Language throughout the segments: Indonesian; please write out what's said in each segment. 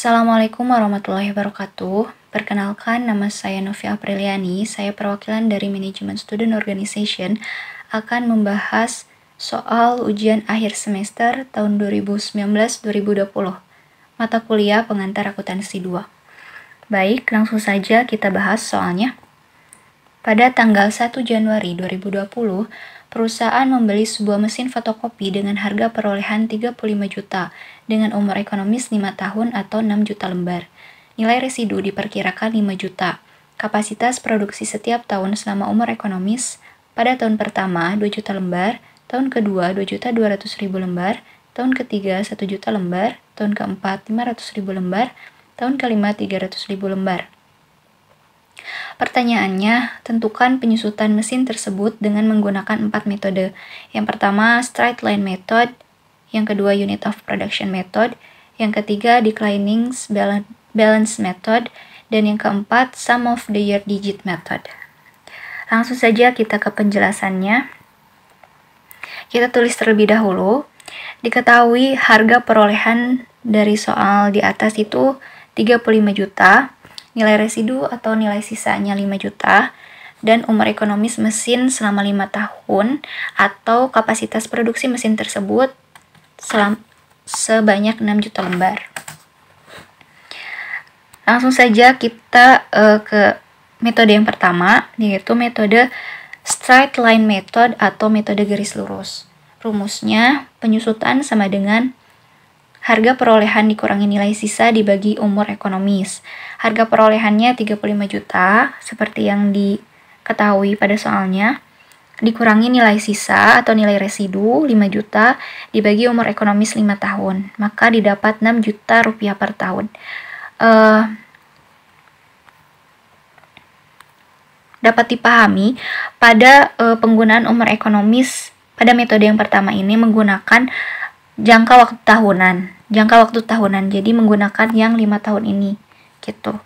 Assalamualaikum warahmatullahi wabarakatuh. Perkenalkan, nama saya Novia Apriliani. Saya perwakilan dari Manajemen Student Organization akan membahas soal ujian akhir semester tahun 2019-2020. Mata kuliah pengantar akuntansi 2. Baik, langsung saja kita bahas soalnya. Pada tanggal 1 Januari 2020, perusahaan membeli sebuah mesin fotokopi dengan harga perolehan 35 juta dengan umur ekonomis 5 tahun atau 6 juta lembar. Nilai residu diperkirakan 5 juta. Kapasitas produksi setiap tahun selama umur ekonomis pada tahun pertama 2 juta lembar, tahun kedua 2 juta 200 ribu lembar, tahun ketiga 1 juta lembar, tahun keempat 500 ribu lembar, tahun kelima 300 ribu lembar. Pertanyaannya, tentukan penyusutan mesin tersebut dengan menggunakan empat metode. Yang pertama, straight line method, yang kedua unit of production method, yang ketiga declining balance method, dan yang keempat sum of the year digit method. Langsung saja kita ke penjelasannya. Kita tulis terlebih dahulu. Diketahui harga perolehan dari soal di atas itu 35 juta nilai residu atau nilai sisanya 5 juta, dan umur ekonomis mesin selama 5 tahun atau kapasitas produksi mesin tersebut selam, sebanyak 6 juta lembar. Langsung saja kita uh, ke metode yang pertama yaitu metode straight line method atau metode garis lurus. Rumusnya penyusutan sama dengan Harga perolehan dikurangi nilai sisa dibagi umur ekonomis. Harga perolehannya 35 juta seperti yang diketahui pada soalnya. Dikurangi nilai sisa atau nilai residu 5 juta dibagi umur ekonomis 5 tahun, maka didapat 6 juta rupiah per tahun. Uh, dapat dipahami pada uh, penggunaan umur ekonomis pada metode yang pertama ini menggunakan jangka waktu tahunan jangka waktu tahunan jadi menggunakan yang lima tahun ini gitu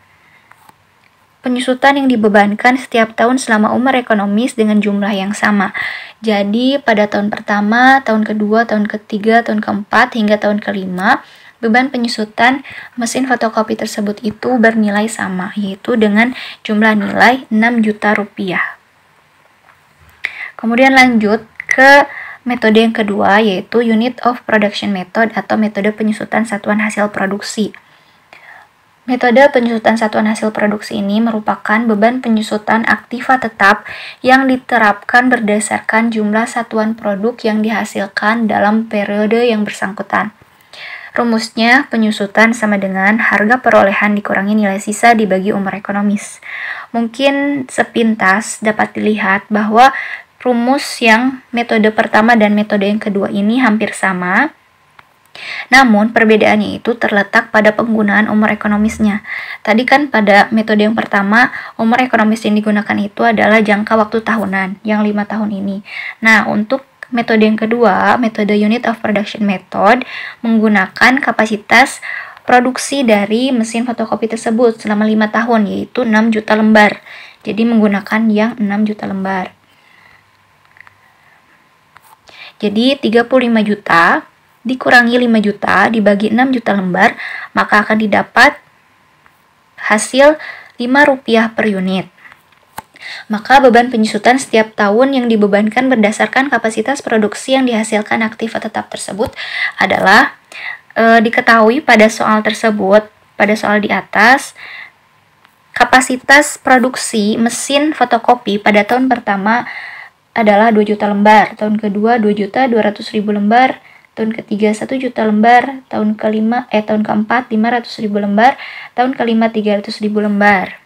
penyusutan yang dibebankan setiap tahun selama umur ekonomis dengan jumlah yang sama. Jadi pada tahun pertama, tahun kedua, tahun ketiga, tahun keempat, hingga tahun kelima, beban penyusutan mesin fotokopi tersebut itu bernilai sama, yaitu dengan jumlah nilai 6 juta rupiah. Kemudian lanjut ke Metode yang kedua yaitu unit of production method atau metode penyusutan satuan hasil produksi. Metode penyusutan satuan hasil produksi ini merupakan beban penyusutan aktiva tetap yang diterapkan berdasarkan jumlah satuan produk yang dihasilkan dalam periode yang bersangkutan. Rumusnya, penyusutan sama dengan harga perolehan dikurangi nilai sisa dibagi umur ekonomis. Mungkin sepintas dapat dilihat bahwa rumus yang metode pertama dan metode yang kedua ini hampir sama. Namun, perbedaannya itu terletak pada penggunaan umur ekonomisnya. Tadi kan pada metode yang pertama, umur ekonomis yang digunakan itu adalah jangka waktu tahunan, yang lima tahun ini. Nah, untuk metode yang kedua, metode unit of production method, menggunakan kapasitas produksi dari mesin fotokopi tersebut selama lima tahun, yaitu 6 juta lembar. Jadi menggunakan yang 6 juta lembar. Jadi 35 juta dikurangi 5 juta dibagi 6 juta lembar, maka akan didapat hasil 5 rupiah per unit. Maka beban penyusutan setiap tahun yang dibebankan berdasarkan kapasitas produksi yang dihasilkan aktiva tetap tersebut adalah e, diketahui pada soal tersebut, pada soal di atas, kapasitas produksi mesin fotokopi pada tahun pertama adalah 2 juta lembar, tahun kedua 2 juta 200 ribu lembar, tahun ketiga 1 juta lembar, tahun kelima eh tahun keempat 500 ribu lembar, tahun kelima 300 ribu lembar.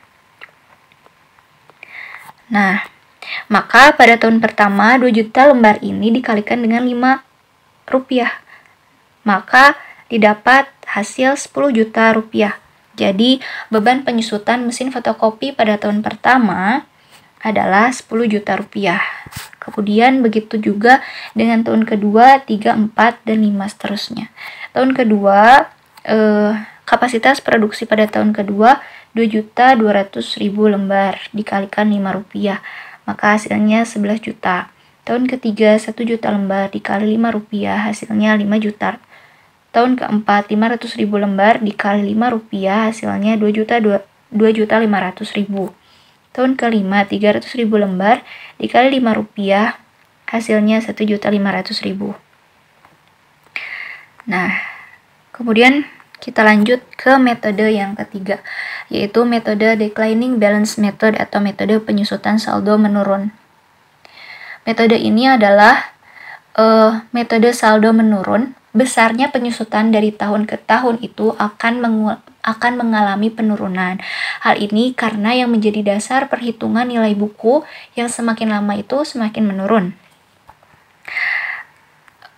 Nah, maka pada tahun pertama 2 juta lembar ini dikalikan dengan 5 rupiah. Maka didapat hasil 10 juta rupiah. Jadi, beban penyusutan mesin fotokopi pada tahun pertama adalah 10 juta rupiah. Kemudian begitu juga dengan tahun kedua, 3, 4, dan 5 seterusnya. Tahun kedua, eh, kapasitas produksi pada tahun kedua 2.200.000 lembar dikalikan 5 rupiah, maka hasilnya 11 juta. Tahun ketiga 1 juta lembar dikali 5 rupiah, hasilnya 5 juta. Tahun keempat 500.000 lembar dikali 5 rupiah, hasilnya 2 juta 2, 2 juta Tahun kelima 300 ribu lembar dikali 5 rupiah hasilnya 1.500.000. Nah, kemudian kita lanjut ke metode yang ketiga, yaitu metode declining balance method atau metode penyusutan saldo menurun. Metode ini adalah uh, metode saldo menurun. Besarnya penyusutan dari tahun ke tahun itu akan akan mengalami penurunan. Hal ini karena yang menjadi dasar perhitungan nilai buku yang semakin lama itu semakin menurun.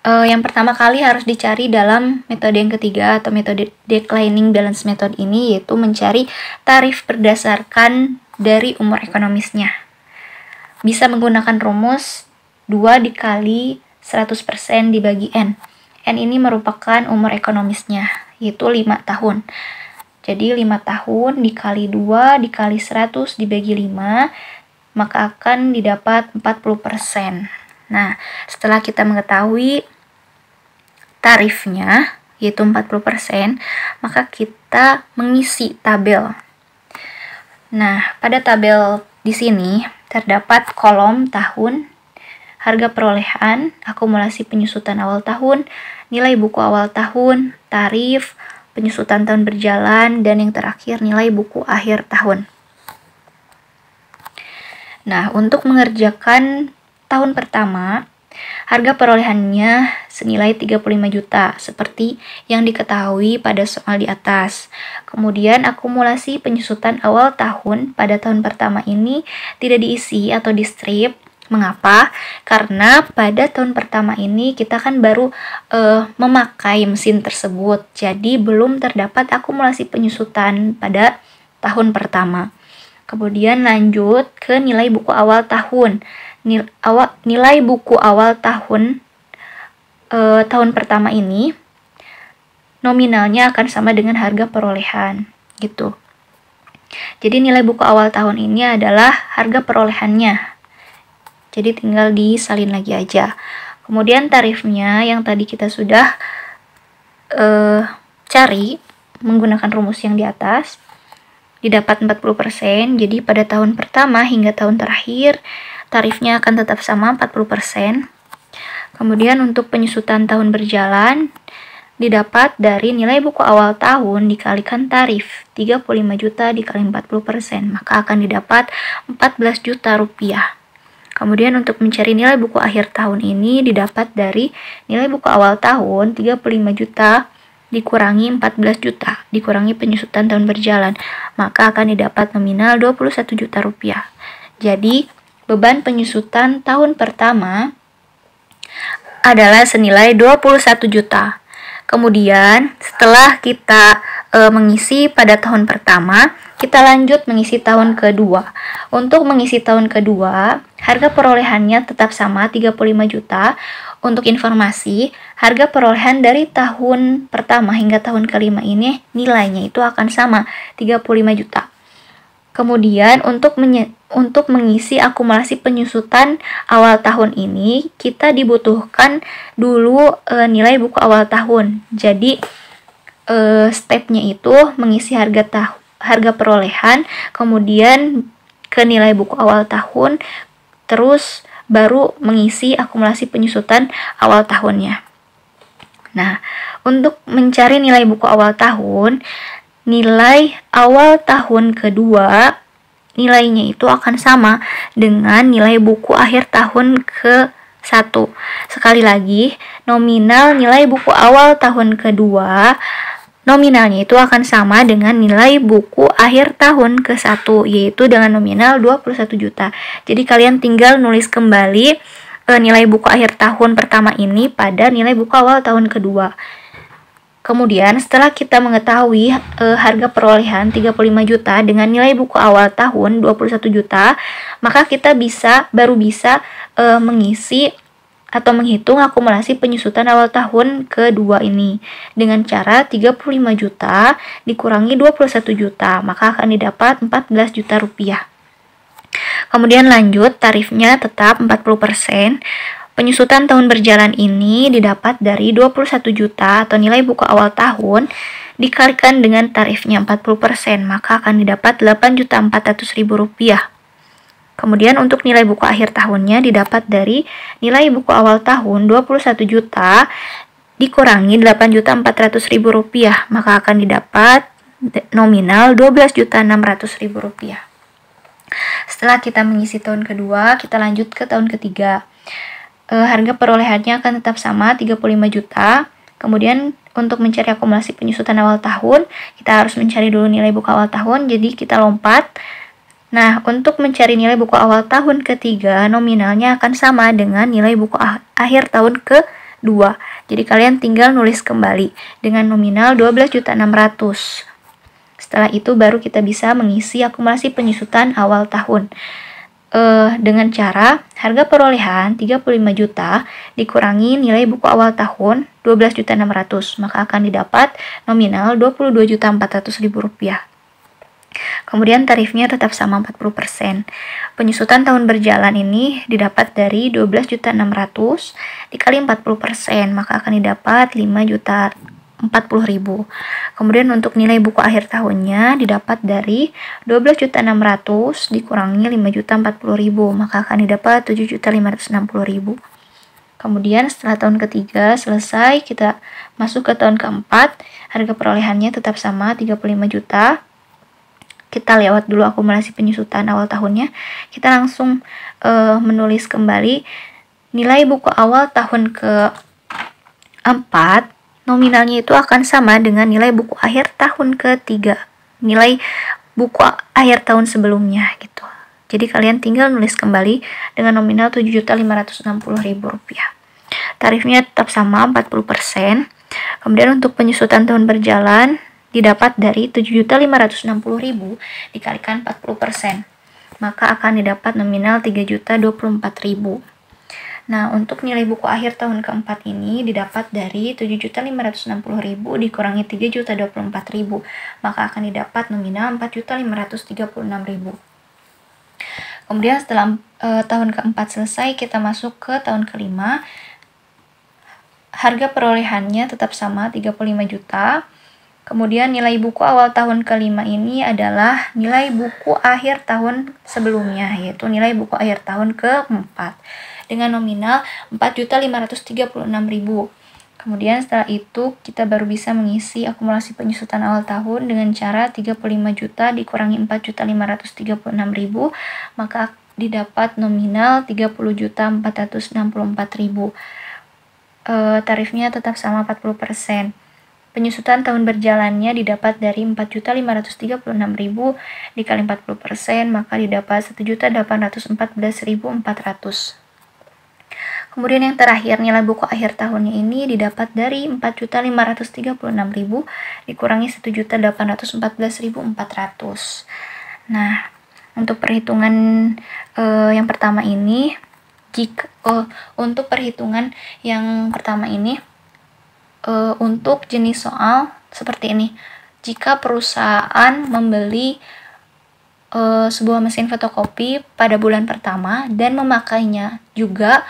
Uh, yang pertama kali harus dicari dalam metode yang ketiga atau metode declining balance method ini yaitu mencari tarif berdasarkan dari umur ekonomisnya. Bisa menggunakan rumus 2 dikali 100% dibagi N. N ini merupakan umur ekonomisnya, yaitu 5 tahun. Jadi 5 tahun dikali 2 dikali 100 dibagi 5 maka akan didapat 40%. Nah, setelah kita mengetahui tarifnya yaitu 40%, maka kita mengisi tabel. Nah, pada tabel di sini terdapat kolom tahun, harga perolehan, akumulasi penyusutan awal tahun, nilai buku awal tahun, tarif, penyusutan tahun berjalan, dan yang terakhir nilai buku akhir tahun. Nah, untuk mengerjakan tahun pertama, harga perolehannya senilai 35 juta seperti yang diketahui pada soal di atas. Kemudian akumulasi penyusutan awal tahun pada tahun pertama ini tidak diisi atau di strip Mengapa? Karena pada tahun pertama ini kita kan baru uh, memakai mesin tersebut, jadi belum terdapat akumulasi penyusutan pada tahun pertama. Kemudian lanjut ke nilai buku awal tahun. Nil, awal, nilai buku awal tahun uh, tahun pertama ini nominalnya akan sama dengan harga perolehan gitu. Jadi nilai buku awal tahun ini adalah harga perolehannya jadi tinggal disalin lagi aja. Kemudian tarifnya yang tadi kita sudah uh, cari menggunakan rumus yang di atas didapat 40%. Jadi pada tahun pertama hingga tahun terakhir tarifnya akan tetap sama 40%. Kemudian untuk penyusutan tahun berjalan didapat dari nilai buku awal tahun dikalikan tarif 35 juta dikali 40%, maka akan didapat 14 juta rupiah. Kemudian untuk mencari nilai buku akhir tahun ini didapat dari nilai buku awal tahun 35 juta dikurangi 14 juta, dikurangi penyusutan tahun berjalan, maka akan didapat nominal 21 juta rupiah. Jadi, beban penyusutan tahun pertama adalah senilai 21 juta. Kemudian, setelah kita e, mengisi pada tahun pertama, kita lanjut mengisi tahun kedua. Untuk mengisi tahun kedua, harga perolehannya tetap sama 35 juta. Untuk informasi, harga perolehan dari tahun pertama hingga tahun kelima ini nilainya itu akan sama 35 juta. Kemudian untuk untuk mengisi akumulasi penyusutan awal tahun ini, kita dibutuhkan dulu e, nilai buku awal tahun. Jadi uh, stepnya itu mengisi harga tahu harga perolehan, kemudian ke nilai buku awal tahun, terus baru mengisi akumulasi penyusutan awal tahunnya. Nah, untuk mencari nilai buku awal tahun, nilai awal tahun kedua nilainya itu akan sama dengan nilai buku akhir tahun ke satu. Sekali lagi, nominal nilai buku awal tahun kedua nominalnya itu akan sama dengan nilai buku akhir tahun ke-1 yaitu dengan nominal 21 juta. Jadi kalian tinggal nulis kembali e, nilai buku akhir tahun pertama ini pada nilai buku awal tahun kedua. Kemudian setelah kita mengetahui e, harga perolehan 35 juta dengan nilai buku awal tahun 21 juta, maka kita bisa baru bisa e, mengisi atau menghitung akumulasi penyusutan awal tahun kedua ini dengan cara 35 juta dikurangi 21 juta maka akan didapat 14 juta rupiah kemudian lanjut tarifnya tetap 40% penyusutan tahun berjalan ini didapat dari 21 juta atau nilai buku awal tahun dikalikan dengan tarifnya 40% maka akan didapat 8.400.000 rupiah Kemudian untuk nilai buku akhir tahunnya didapat dari nilai buku awal tahun 21 juta dikurangi 8.400.000 rupiah, maka akan didapat nominal 12.600.000 rupiah. Setelah kita mengisi tahun kedua, kita lanjut ke tahun ketiga. E, harga perolehannya akan tetap sama 35 juta. Kemudian untuk mencari akumulasi penyusutan awal tahun, kita harus mencari dulu nilai buku awal tahun. Jadi kita lompat Nah, untuk mencari nilai buku awal tahun ketiga, nominalnya akan sama dengan nilai buku ah-, akhir tahun ke dua. Jadi kalian tinggal nulis kembali dengan nominal 12.600. Setelah itu baru kita bisa mengisi akumulasi penyusutan awal tahun. Uh, dengan cara harga perolehan 35 juta dikurangi nilai buku awal tahun 12.600 maka akan didapat nominal 22.400.000 rupiah Kemudian tarifnya tetap sama 40%. Penyusutan tahun berjalan ini didapat dari 12.600 dikali 40%, maka akan didapat 5 juta 40.000. Kemudian untuk nilai buku akhir tahunnya didapat dari 12.600 dikurangi 5.040.000, maka akan didapat 7.560.000. Kemudian setelah tahun ketiga selesai, kita masuk ke tahun keempat, harga perolehannya tetap sama 35 juta, kita lewat dulu akumulasi penyusutan awal tahunnya, kita langsung uh, menulis kembali nilai buku awal tahun ke 4 nominalnya itu akan sama dengan nilai buku akhir tahun ke 3 nilai buku akhir tahun sebelumnya gitu. Jadi kalian tinggal nulis kembali dengan nominal rp rupiah. Tarifnya tetap sama 40%. Kemudian untuk penyusutan tahun berjalan didapat dari 7.560.000 dikalikan 40%. Maka akan didapat nominal 3.024.000. Nah, untuk nilai buku akhir tahun keempat ini didapat dari 7.560.000 dikurangi 3.024.000, maka akan didapat nominal 4.536.000. Kemudian setelah e, tahun keempat selesai, kita masuk ke tahun kelima. Harga perolehannya tetap sama 35 juta Kemudian nilai buku awal tahun kelima ini adalah nilai buku akhir tahun sebelumnya, yaitu nilai buku akhir tahun keempat dengan nominal 4.536.000. Kemudian setelah itu kita baru bisa mengisi akumulasi penyusutan awal tahun dengan cara 35 juta dikurangi 4.536.000 maka didapat nominal 30.464.000. E, eh, tarifnya tetap sama 40%. Penyusutan tahun berjalannya didapat dari 4.536.000 dikali 40 persen, maka didapat 1.814.400. Kemudian yang terakhir, nilai buku akhir tahunnya ini didapat dari 4.536.000 dikurangi 1.814.400. Nah, untuk perhitungan eh, yang pertama ini, jika, eh, untuk perhitungan yang pertama ini, e, untuk jenis soal seperti ini. Jika perusahaan membeli e, sebuah mesin fotokopi pada bulan pertama dan memakainya juga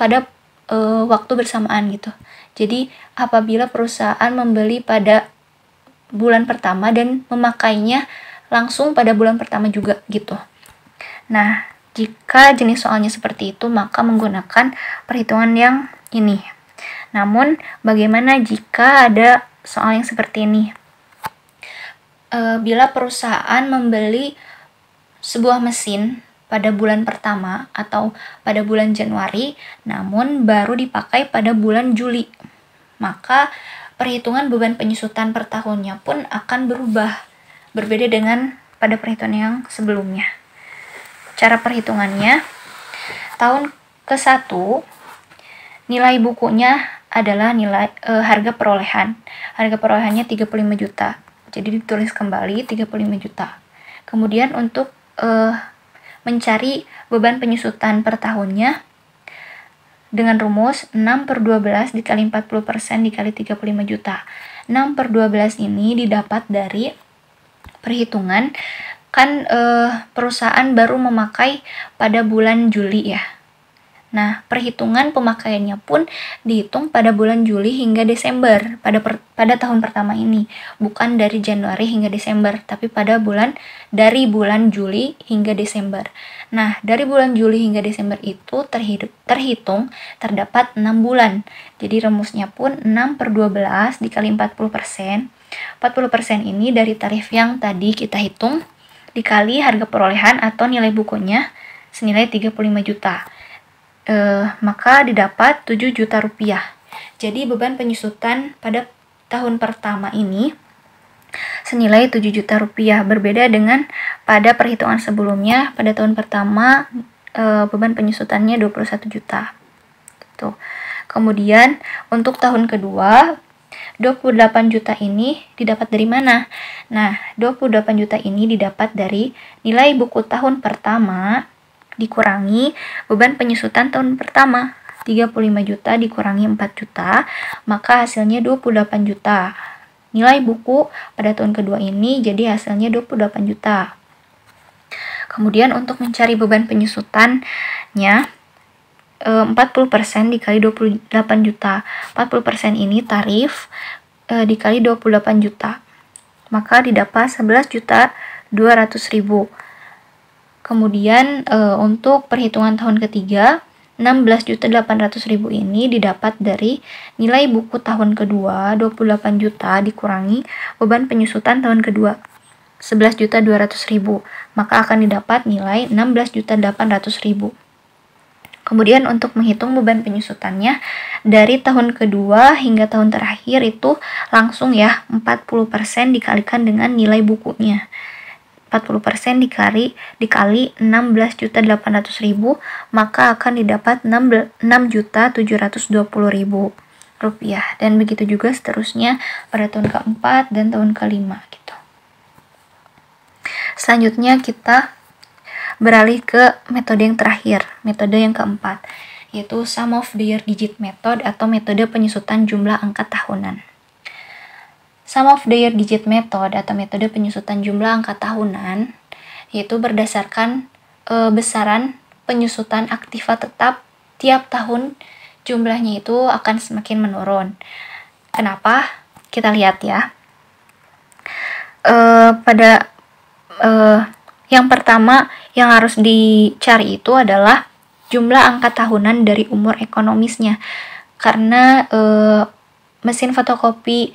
pada e, waktu bersamaan gitu. Jadi apabila perusahaan membeli pada bulan pertama dan memakainya langsung pada bulan pertama juga gitu. Nah, jika jenis soalnya seperti itu, maka menggunakan perhitungan yang ini, namun, bagaimana jika ada soal yang seperti ini? E, bila perusahaan membeli sebuah mesin pada bulan pertama atau pada bulan Januari, namun baru dipakai pada bulan Juli, maka perhitungan beban penyusutan per tahunnya pun akan berubah, berbeda dengan pada perhitungan yang sebelumnya. Cara perhitungannya, tahun ke-1 nilai bukunya adalah nilai e, harga perolehan. Harga perolehannya 35 juta. Jadi ditulis kembali 35 juta. Kemudian untuk e, mencari beban penyusutan per tahunnya dengan rumus 6 per 12 dikali 40% persen dikali 35 juta. 6 per 12 ini didapat dari perhitungan kan e, perusahaan baru memakai pada bulan Juli ya Nah, perhitungan pemakaiannya pun dihitung pada bulan Juli hingga Desember pada per, pada tahun pertama ini, bukan dari Januari hingga Desember, tapi pada bulan dari bulan Juli hingga Desember. Nah, dari bulan Juli hingga Desember itu terhitung, terhitung terdapat 6 bulan. Jadi rumusnya pun 6 per 12 dikali 40 persen. 40 persen ini dari tarif yang tadi kita hitung dikali harga perolehan atau nilai bukunya senilai 35 juta eh, maka didapat 7 juta rupiah. Jadi beban penyusutan pada tahun pertama ini senilai 7 juta rupiah berbeda dengan pada perhitungan sebelumnya pada tahun pertama eh, beban penyusutannya 21 juta gitu. kemudian untuk tahun kedua 28 juta ini didapat dari mana? Nah, 28 juta ini didapat dari nilai buku tahun pertama dikurangi beban penyusutan tahun pertama 35 juta dikurangi 4 juta, maka hasilnya 28 juta. Nilai buku pada tahun kedua ini jadi hasilnya 28 juta. Kemudian untuk mencari beban penyusutannya 40% e, dikali 28 juta. 40% ini tarif e, dikali 28 juta. Maka didapat 11 juta 200 ribu. Kemudian e, untuk perhitungan tahun ketiga, 16.800.000 ini didapat dari nilai buku tahun kedua 28 juta dikurangi beban penyusutan tahun kedua 11.200.000 maka akan didapat nilai 16.800.000 Kemudian untuk menghitung beban penyusutannya dari tahun kedua hingga tahun terakhir itu langsung ya 40% dikalikan dengan nilai bukunya. 40% dikali dikali 16.800.000 maka akan didapat 6.720.000 rupiah dan begitu juga seterusnya pada tahun keempat dan tahun kelima gitu. Selanjutnya kita beralih ke metode yang terakhir, metode yang keempat yaitu sum of the year digit method atau metode penyusutan jumlah angka tahunan. Sum of year digit method atau metode penyusutan jumlah angka tahunan yaitu berdasarkan e, besaran penyusutan aktiva tetap tiap tahun jumlahnya itu akan semakin menurun. Kenapa? Kita lihat ya. E, pada e, yang pertama yang harus dicari itu adalah jumlah angka tahunan dari umur ekonomisnya karena e, mesin fotokopi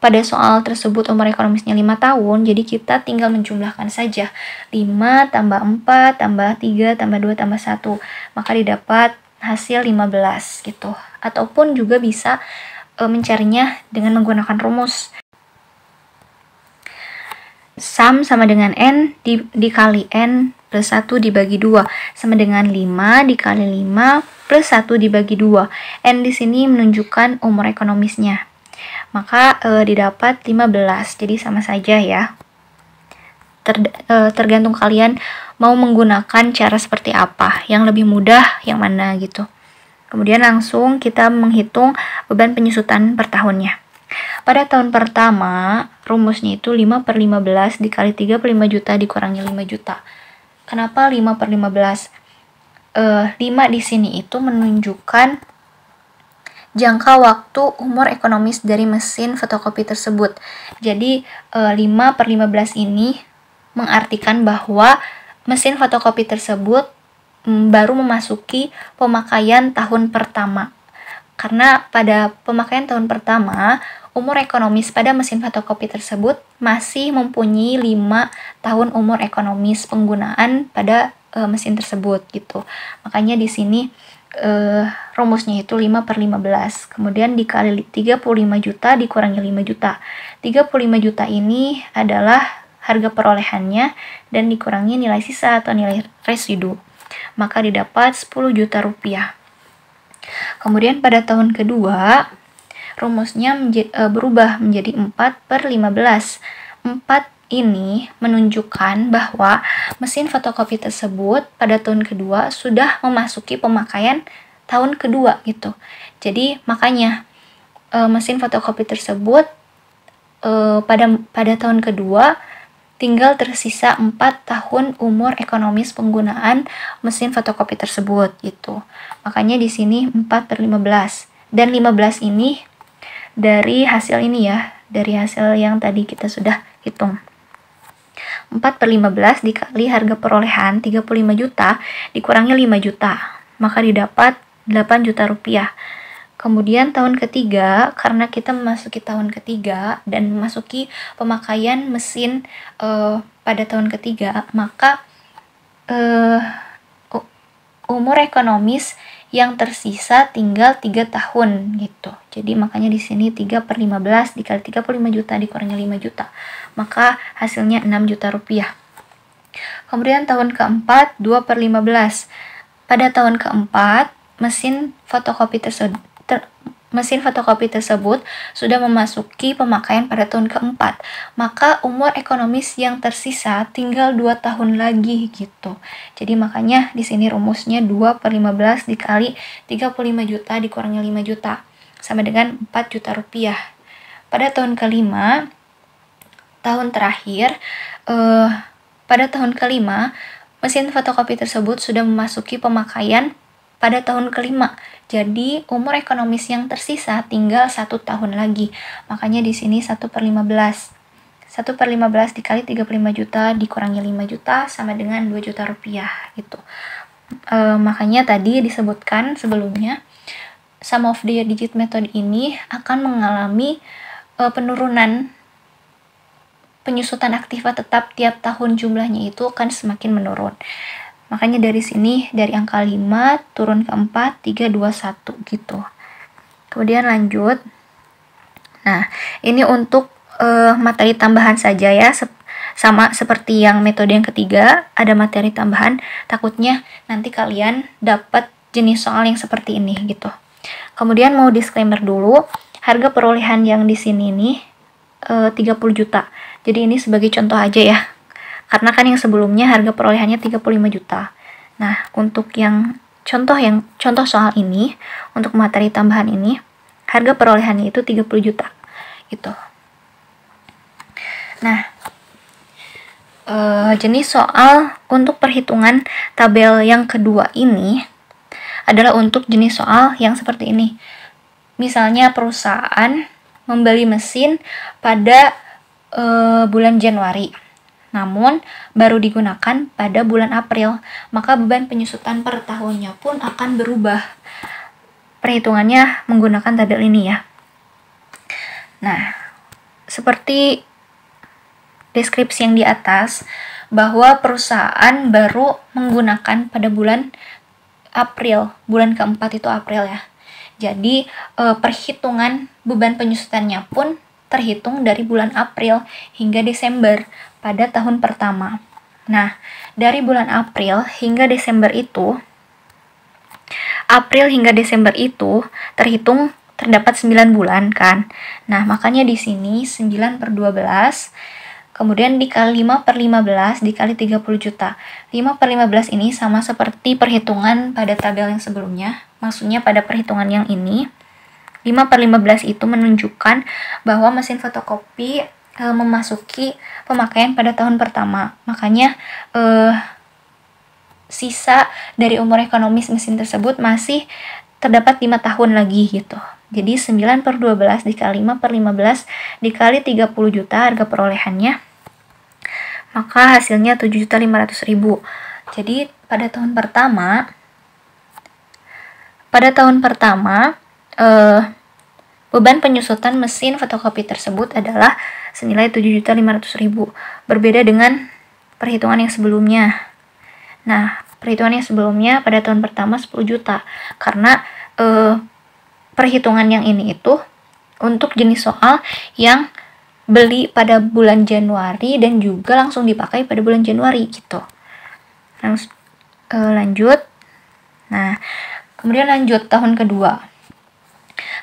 pada soal tersebut umur ekonomisnya 5 tahun, jadi kita tinggal menjumlahkan saja 5 tambah 4 tambah 3 tambah 2 tambah 1. Maka didapat hasil 15 gitu. Ataupun juga bisa e, mencarinya dengan menggunakan rumus sum sama dengan n di, dikali n plus 1 dibagi 2 sama dengan 5 dikali 5 plus 1 dibagi 2 n di sini menunjukkan umur ekonomisnya maka e, didapat 15. Jadi sama saja ya. Ter, e, eh, tergantung kalian mau menggunakan cara seperti apa, yang lebih mudah yang mana gitu. Kemudian langsung kita menghitung beban penyusutan per tahunnya. Pada tahun pertama, rumusnya itu 5 per 15 dikali 3 per 5 juta dikurangi 5 juta. Kenapa 5 per 15? e, 5 di sini itu menunjukkan jangka waktu umur ekonomis dari mesin fotokopi tersebut. Jadi, 5 eh, per 15 ini mengartikan bahwa mesin fotokopi tersebut mm, baru memasuki pemakaian tahun pertama. Karena pada pemakaian tahun pertama, umur ekonomis pada mesin fotokopi tersebut masih mempunyai 5 tahun umur ekonomis penggunaan pada e, mesin tersebut gitu. Makanya di sini uh, rumusnya itu 5 per 15 kemudian dikali 35 juta dikurangi 5 juta 35 juta ini adalah harga perolehannya dan dikurangi nilai sisa atau nilai residu maka didapat 10 juta rupiah kemudian pada tahun kedua rumusnya menjadi, uh, eh, berubah menjadi 4 per 15 4 ini menunjukkan bahwa mesin fotokopi tersebut pada tahun kedua sudah memasuki pemakaian tahun kedua gitu. Jadi makanya e, mesin fotokopi tersebut e, pada pada tahun kedua tinggal tersisa 4 tahun umur ekonomis penggunaan mesin fotokopi tersebut gitu. Makanya di sini 4 per 15 dan 15 ini dari hasil ini ya, dari hasil yang tadi kita sudah hitung. 4 per 15 dikali harga perolehan 35 juta dikurangi 5 juta, maka didapat 8 juta rupiah. Kemudian tahun ketiga, karena kita memasuki tahun ketiga dan memasuki pemakaian mesin uh, pada tahun ketiga, maka uh, umur ekonomis yang tersisa tinggal 3 tahun gitu. Jadi makanya di sini 3 per 15 dikali 35 juta dikurangi 5 juta. Maka hasilnya 6 juta rupiah. Kemudian tahun keempat 2 per 15. Pada tahun keempat mesin fotokopi mesin fotokopi tersebut sudah memasuki pemakaian pada tahun keempat, maka umur ekonomis yang tersisa tinggal 2 tahun lagi gitu. Jadi makanya di sini rumusnya 2 per 15 dikali 35 juta dikurangi 5 juta, sama dengan 4 juta rupiah. Pada tahun kelima, tahun terakhir, eh, pada tahun kelima, mesin fotokopi tersebut sudah memasuki pemakaian pada tahun kelima. Jadi umur ekonomis yang tersisa tinggal satu tahun lagi. Makanya di sini 1 per 15. 1 per 15 dikali 35 juta dikurangi 5 juta sama dengan 2 juta rupiah gitu. E, makanya tadi disebutkan sebelumnya sum of the digit method ini akan mengalami e, penurunan penyusutan aktiva tetap tiap tahun jumlahnya itu akan semakin menurun. Makanya dari sini, dari angka 5 turun ke 4, 3, 2, 1 gitu. Kemudian lanjut. Nah, ini untuk uh, materi tambahan saja ya. Sep sama seperti yang metode yang ketiga, ada materi tambahan. Takutnya nanti kalian dapat jenis soal yang seperti ini gitu. Kemudian mau disclaimer dulu, harga perolehan yang di sini nih eh, uh, 30 juta. Jadi ini sebagai contoh aja ya. Karena kan yang sebelumnya harga perolehannya 35 juta. Nah, untuk yang contoh yang contoh soal ini, untuk materi tambahan ini, harga perolehannya itu 30 juta. Gitu. Nah, uh, jenis soal untuk perhitungan tabel yang kedua ini adalah untuk jenis soal yang seperti ini. Misalnya perusahaan membeli mesin pada uh, bulan Januari namun baru digunakan pada bulan April, maka beban penyusutan per tahunnya pun akan berubah. Perhitungannya menggunakan tabel ini ya. Nah, seperti deskripsi yang di atas, bahwa perusahaan baru menggunakan pada bulan April, bulan keempat itu April ya. Jadi, eh, perhitungan beban penyusutannya pun terhitung dari bulan April hingga Desember pada tahun pertama. Nah, dari bulan April hingga Desember itu April hingga Desember itu terhitung terdapat 9 bulan kan. Nah, makanya di sini 9 per 12, kemudian dikali 5 per 15 dikali 30 juta. 5 per 15 ini sama seperti perhitungan pada tabel yang sebelumnya, maksudnya pada perhitungan yang ini. 5 per 15 itu menunjukkan bahwa mesin fotokopi e, memasuki pemakaian pada tahun pertama. Makanya e, sisa dari umur ekonomis mesin tersebut masih terdapat 5 tahun lagi gitu. Jadi 9 per 12 dikali 5 per 15 dikali 30 juta harga perolehannya. Maka hasilnya 7.500.000. Jadi pada tahun pertama pada tahun pertama uh, beban penyusutan mesin fotokopi tersebut adalah senilai 7.500.000 berbeda dengan perhitungan yang sebelumnya. Nah, perhitungan yang sebelumnya pada tahun pertama 10 juta karena uh, perhitungan yang ini itu untuk jenis soal yang beli pada bulan Januari dan juga langsung dipakai pada bulan Januari gitu. Langs uh, lanjut. Nah, kemudian lanjut tahun kedua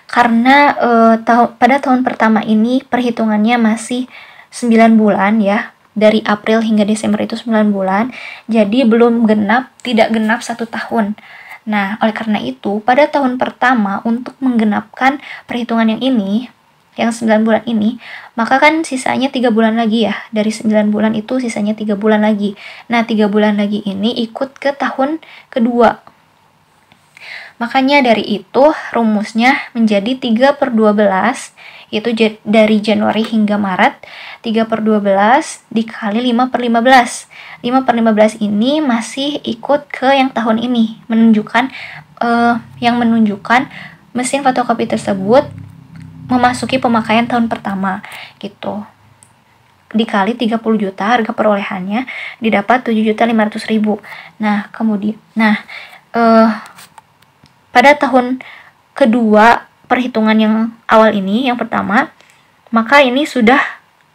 karena uh, tahu, pada tahun pertama ini perhitungannya masih 9 bulan ya dari April hingga Desember itu 9 bulan jadi belum genap tidak genap satu tahun nah oleh karena itu pada tahun pertama untuk menggenapkan perhitungan yang ini yang 9 bulan ini maka kan sisanya tiga bulan lagi ya dari 9 bulan itu sisanya tiga bulan lagi nah tiga bulan lagi ini ikut ke tahun kedua Makanya dari itu rumusnya menjadi 3 per 12 itu dari Januari hingga Maret 3 per 12 dikali 5 per 15 5 per 15 ini masih ikut ke yang tahun ini menunjukkan uh, yang menunjukkan mesin fotokopi tersebut memasuki pemakaian tahun pertama gitu dikali 30 juta harga perolehannya didapat 7.500.000. Nah, kemudian nah eh pada tahun kedua perhitungan yang awal ini, yang pertama, maka ini sudah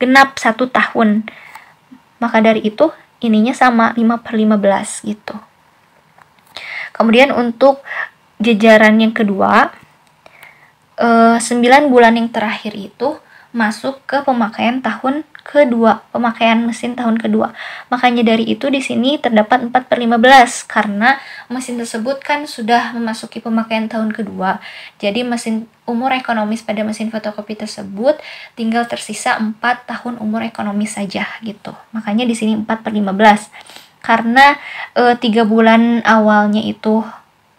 genap satu tahun. Maka dari itu, ininya sama 5 per 15 gitu. Kemudian untuk jajaran yang kedua, 9 eh, bulan yang terakhir itu masuk ke pemakaian tahun kedua, pemakaian mesin tahun kedua. Makanya dari itu di sini terdapat 4 per 15 karena mesin tersebut kan sudah memasuki pemakaian tahun kedua. Jadi mesin umur ekonomis pada mesin fotokopi tersebut tinggal tersisa 4 tahun umur ekonomis saja gitu. Makanya di sini 4 per 15 karena e, eh, 3 bulan awalnya itu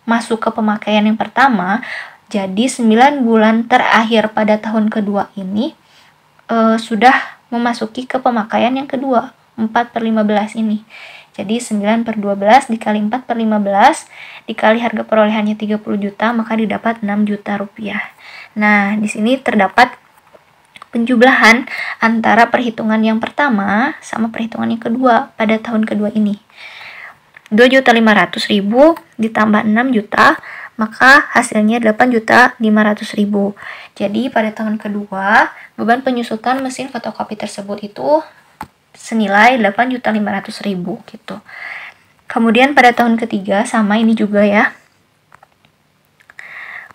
masuk ke pemakaian yang pertama, jadi 9 bulan terakhir pada tahun kedua ini e, sudah memasuki ke pemakaian yang kedua, 4 per 15 ini. Jadi 9 per 12 dikali 4 per 15 dikali harga perolehannya 30 juta maka didapat 6 juta rupiah. Nah, di sini terdapat penjumlahan antara perhitungan yang pertama sama perhitungan yang kedua pada tahun kedua ini. 2.500.000 ditambah 6 juta maka hasilnya 8.500.000. Jadi pada tahun kedua Beban penyusutan mesin fotokopi tersebut itu senilai 8.500.000 gitu. Kemudian pada tahun ketiga sama ini juga ya.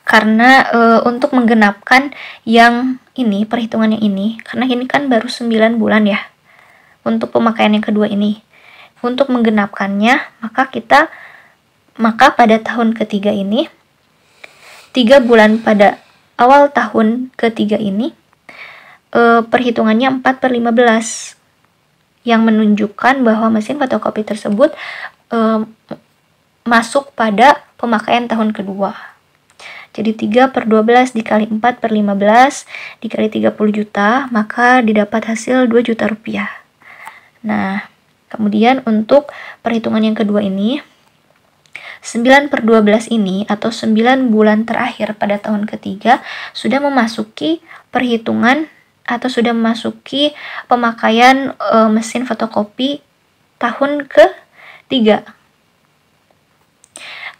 Karena e, untuk menggenapkan yang ini, perhitungannya ini, karena ini kan baru 9 bulan ya untuk pemakaian yang kedua ini. Untuk menggenapkannya, maka kita maka pada tahun ketiga ini 3 bulan pada awal tahun ketiga ini uh, perhitungannya 4 per 15 yang menunjukkan bahwa mesin fotokopi tersebut uh, masuk pada pemakaian tahun kedua. Jadi 3 per 12 dikali 4 per 15 dikali 30 juta, maka didapat hasil 2 juta rupiah. Nah, kemudian untuk perhitungan yang kedua ini, 9 per 12 ini atau 9 bulan terakhir pada tahun ketiga sudah memasuki perhitungan atau sudah memasuki pemakaian e, mesin fotokopi tahun ke-3.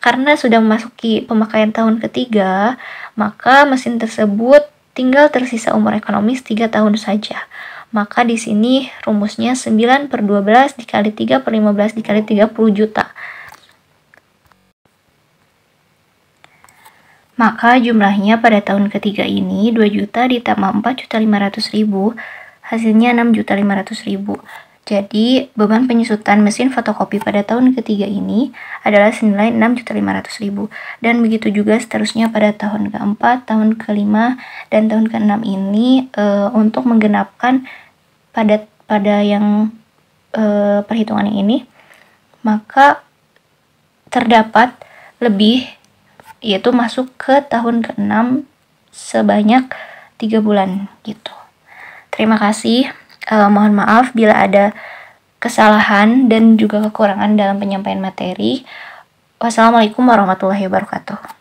Karena sudah memasuki pemakaian tahun ketiga, maka mesin tersebut tinggal tersisa umur ekonomis 3 tahun saja. Maka di sini rumusnya 9 per 12 dikali 3 per 15 dikali 30 juta. Maka jumlahnya pada tahun ketiga ini 2 juta ditambah 4 juta 500 ribu, hasilnya 6 juta 500 ribu. Jadi, beban penyusutan mesin fotokopi pada tahun ketiga ini adalah senilai ribu dan begitu juga seterusnya pada tahun keempat, tahun kelima, dan tahun keenam ini e, untuk menggenapkan pada pada yang e, perhitungan ini maka terdapat lebih yaitu masuk ke tahun ke-6 sebanyak tiga bulan gitu. Terima kasih. Uh, mohon maaf bila ada kesalahan dan juga kekurangan dalam penyampaian materi. Wassalamualaikum warahmatullahi wabarakatuh.